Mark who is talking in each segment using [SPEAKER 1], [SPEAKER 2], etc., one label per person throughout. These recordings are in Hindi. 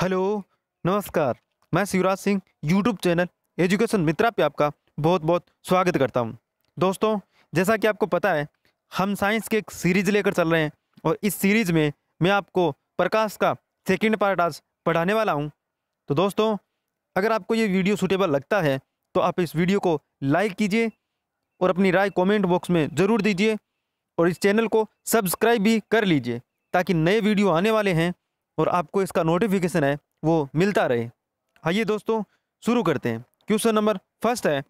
[SPEAKER 1] हेलो नमस्कार मैं Shivraj Singh YouTube channel education Mitra पे आपका बहुत बहुत स्वागत करता हूँ दोस्तों जैसा कि आपको पता है हम साइंस के एक सीरीज लेकर चल रहे हैं और इस सीरीज में मैं आपको प्रकाश का सेकेंड पार्ट आज पढ़ाने वाला हूँ तो दोस्तों अगर आपको ये वीडियो सूटेबल लगता है तो आप इस वीडियो को लाइक कीजिए और अपनी राय कॉमेंट बॉक्स में ज़रूर दीजिए और इस चैनल को सब्सक्राइब भी कर लीजिए ताकि नए वीडियो आने वाले हैं और आपको इसका नोटिफिकेशन है वो मिलता रहे आइए दोस्तों शुरू करते हैं क्वेश्चन नंबर फर्स्ट है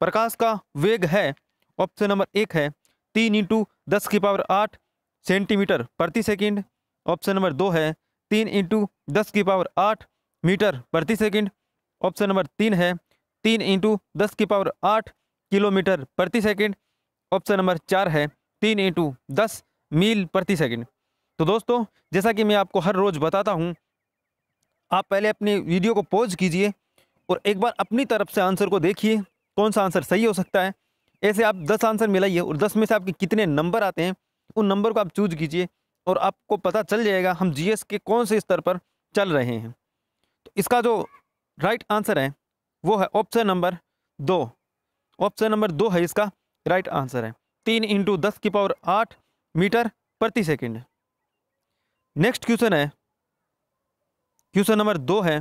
[SPEAKER 1] प्रकाश का वेग है ऑप्शन नंबर एक है तीन इंटू दस की पावर आठ सेंटीमीटर प्रति सेकंड ऑप्शन नंबर दो है तीन इंटू दस की पावर आठ मीटर प्रति सेकंड ऑप्शन नंबर तीन है तीन इंटू दस की पावर आठ किलोमीटर प्रति सेकंड ऑप्शन नंबर चार है तीन इंटू दस मील प्रति सेकंड तो दोस्तों जैसा कि मैं आपको हर रोज़ बताता हूँ आप पहले अपनी वीडियो को पॉज कीजिए और एक बार अपनी तरफ से आंसर को देखिए कौन सा आंसर सही हो सकता है ऐसे आप दस आंसर मिलाइए और दस में से आपके कितने नंबर आते हैं उन नंबर को आप चूज कीजिए और आपको पता चल जाएगा हम जीएस के कौन से स्तर पर चल रहे हैं तो इसका जो राइट आंसर है वो है ऑप्शन नंबर दो ऑप्शन नंबर दो है इसका राइट आंसर है तीन इंटू दस की पावर आठ मीटर प्रति सेकेंड नेक्स्ट क्वेश्चन है क्वेश्चन नंबर दो है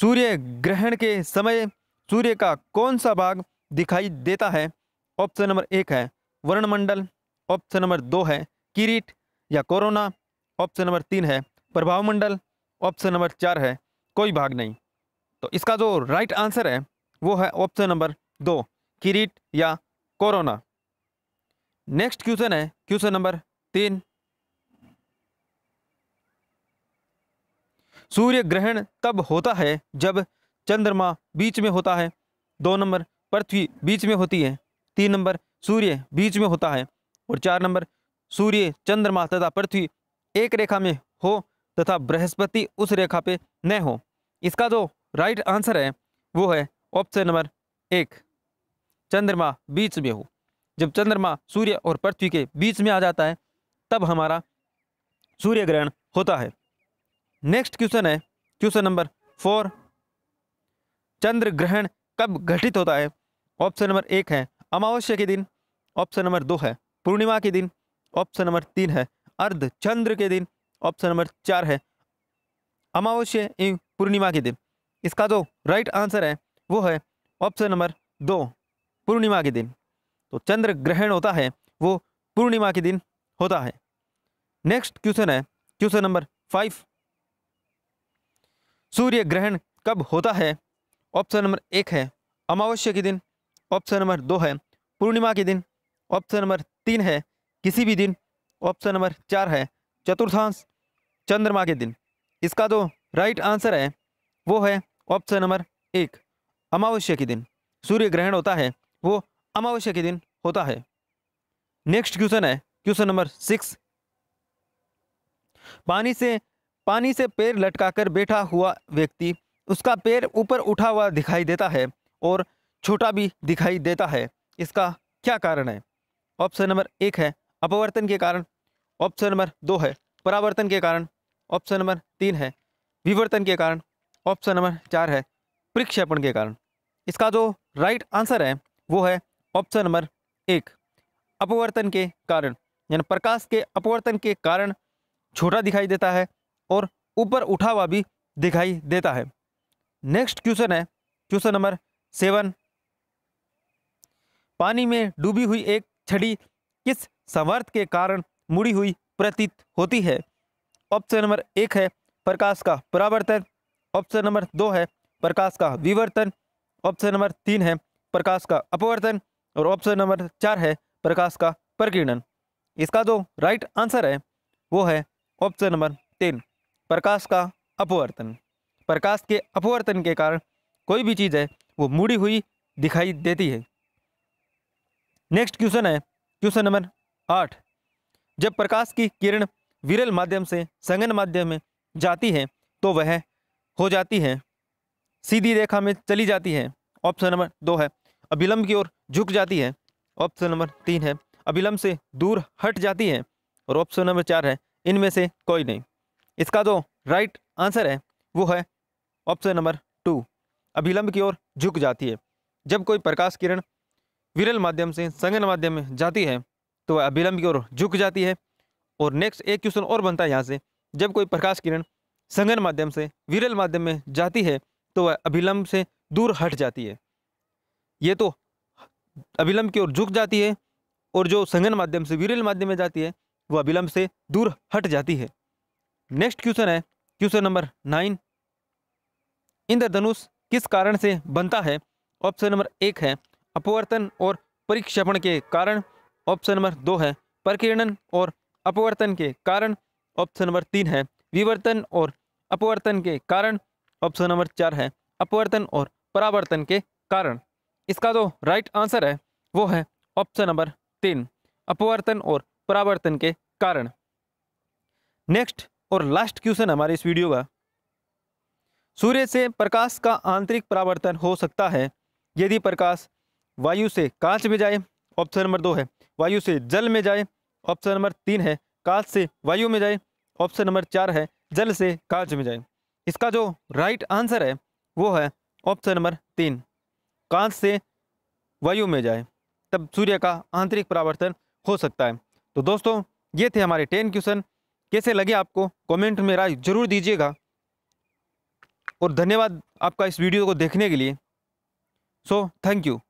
[SPEAKER 1] सूर्य ग्रहण के समय सूर्य का कौन सा भाग दिखाई देता है ऑप्शन नंबर एक है वर्णमंडल ऑप्शन नंबर दो है किरीट या कोरोना ऑप्शन नंबर तीन है प्रभाव मंडल ऑप्शन नंबर चार है कोई भाग नहीं तो इसका जो राइट आंसर है वो है ऑप्शन नंबर दो किरीट या कोरोना नेक्स्ट क्वेश्चन है क्वेश्चन नंबर तीन सूर्य ग्रहण तब होता है जब चंद्रमा बीच में होता है दो नंबर पृथ्वी बीच में होती है तीन नंबर सूर्य बीच में होता है और चार नंबर सूर्य चंद्रमा तथा पृथ्वी एक रेखा में हो तथा बृहस्पति उस रेखा पे न हो इसका जो राइट आंसर है वो है ऑप्शन नंबर एक चंद्रमा बीच में हो जब चंद्रमा सूर्य और पृथ्वी के बीच में आ जाता है तब हमारा सूर्य ग्रहण होता है नेक्स्ट क्वेश्चन है क्वेश्चन नंबर फोर चंद्र ग्रहण कब घटित होता है ऑप्शन नंबर एक है अमावस्या के दिन ऑप्शन नंबर दो है पूर्णिमा के दिन ऑप्शन नंबर तीन है अर्ध चंद्र के दिन ऑप्शन नंबर चार है अमावस्या एवं पूर्णिमा के दिन इसका जो राइट आंसर है वो है ऑप्शन नंबर दो पूर्णिमा के दिन तो चंद्र ग्रहण होता है वो पूर्णिमा के दिन होता है नेक्स्ट क्वेश्चन है क्वेश्चन नंबर फाइव सूर्य ग्रहण कब होता है ऑप्शन नंबर एक है अमावस्या के दिन ऑप्शन नंबर दो है पूर्णिमा के दिन ऑप्शन नंबर तीन है किसी भी दिन ऑप्शन नंबर चार है चतुर्थांश चंद्रमा के दिन इसका जो राइट आंसर है वो है ऑप्शन नंबर एक अमावस्या के दिन सूर्य ग्रहण होता है वो अमावस्या के दिन होता है नेक्स्ट क्वेश्चन है क्वेश्चन नंबर सिक्स पानी से पानी से पैर लटकाकर बैठा हुआ व्यक्ति उसका पैर ऊपर उठा हुआ दिखाई देता है और छोटा भी दिखाई देता है इसका क्या कारण है ऑप्शन नंबर एक है अपवर्तन के कारण ऑप्शन नंबर दो है परावर्तन के कारण ऑप्शन नंबर तीन है विवर्तन के कारण ऑप्शन नंबर चार है प्रक्षेपण के कारण इसका जो राइट आंसर है वो है ऑप्शन नंबर एक अपवर्तन के कारण यानी प्रकाश के अपवर्तन के कारण छोटा दिखाई देता है और ऊपर उठा हुआ भी दिखाई देता है नेक्स्ट क्वेश्चन है क्वेश्चन नंबर सेवन पानी में डूबी हुई एक छड़ी किस समर्थ के कारण मुड़ी हुई प्रतीत होती है ऑप्शन नंबर एक है प्रकाश का परावर्तन ऑप्शन नंबर दो है प्रकाश का विवर्तन ऑप्शन नंबर तीन है प्रकाश का अपवर्तन और ऑप्शन नंबर चार है प्रकाश का प्रकीर्णन इसका जो राइट आंसर है वो है ऑप्शन नंबर तीन प्रकाश का अपवर्तन प्रकाश के अपवर्तन के कारण कोई भी चीज़ है वो मुड़ी हुई दिखाई देती है नेक्स्ट क्वेश्चन है क्वेश्चन नंबर आठ जब प्रकाश की किरण विरल माध्यम से संगन माध्यम में जाती है तो वह हो जाती है सीधी रेखा में चली जाती है ऑप्शन नंबर दो है अभिलंब की ओर झुक जाती है ऑप्शन नंबर तीन है अभिलंब से दूर हट जाती है और ऑप्शन नंबर चार है इनमें से कोई नहीं इसका जो राइट आंसर है वो है ऑप्शन नंबर टू अभिलंब की ओर झुक जाती है जब कोई प्रकाश किरण विरल माध्यम से संगन माध्यम में जाती है तो वह अभिलंब की ओर झुक जाती है और नेक्स्ट एक क्वेश्चन और बनता है यहाँ से जब कोई प्रकाश किरण संगन माध्यम से विरल माध्यम में जाती है तो वह अभिलंब से दूर हट जाती है ये तो अभिलंब की ओर झुक जाती है और जो संगन माध्यम से विरल माध्यम में जाती है वह अभिलंब से दूर हट जाती है नेक्स्ट क्वेश्चन है क्वेश्चन नंबर नाइन इंद्रधनुष किस कारण से बनता है ऑप्शन नंबर एक है अपवर्तन और परिक्षेपण के कारण ऑप्शन नंबर दो है प्रकीर्णन और अपवर्तन के कारण ऑप्शन नंबर तीन है विवर्तन और अपवर्तन के कारण ऑप्शन नंबर चार है अपवर्तन और परावर्तन के कारण इसका जो राइट आंसर है वो है ऑप्शन नंबर तीन अपवर्तन और परावर्तन के कारण नेक्स्ट और लास्ट क्वेश्चन हमारे इस वीडियो का सूर्य से प्रकाश का आंतरिक परावर्तन हो सकता है यदि प्रकाश वायु से कांच में जाए ऑप्शन नंबर दो है वायु से जल में जाए ऑप्शन नंबर तीन है कांच से वायु में जाए ऑप्शन नंबर चार है जल से कांच में जाए इसका जो राइट आंसर है वो है ऑप्शन नंबर तीन कांच से वायु में जाए तब सूर्य का आंतरिक परावर्तन हो सकता है तो दोस्तों ये थे हमारे टेन क्वेश्चन कैसे लगे आपको कमेंट में राय जरूर दीजिएगा और धन्यवाद आपका इस वीडियो को देखने के लिए सो थैंक यू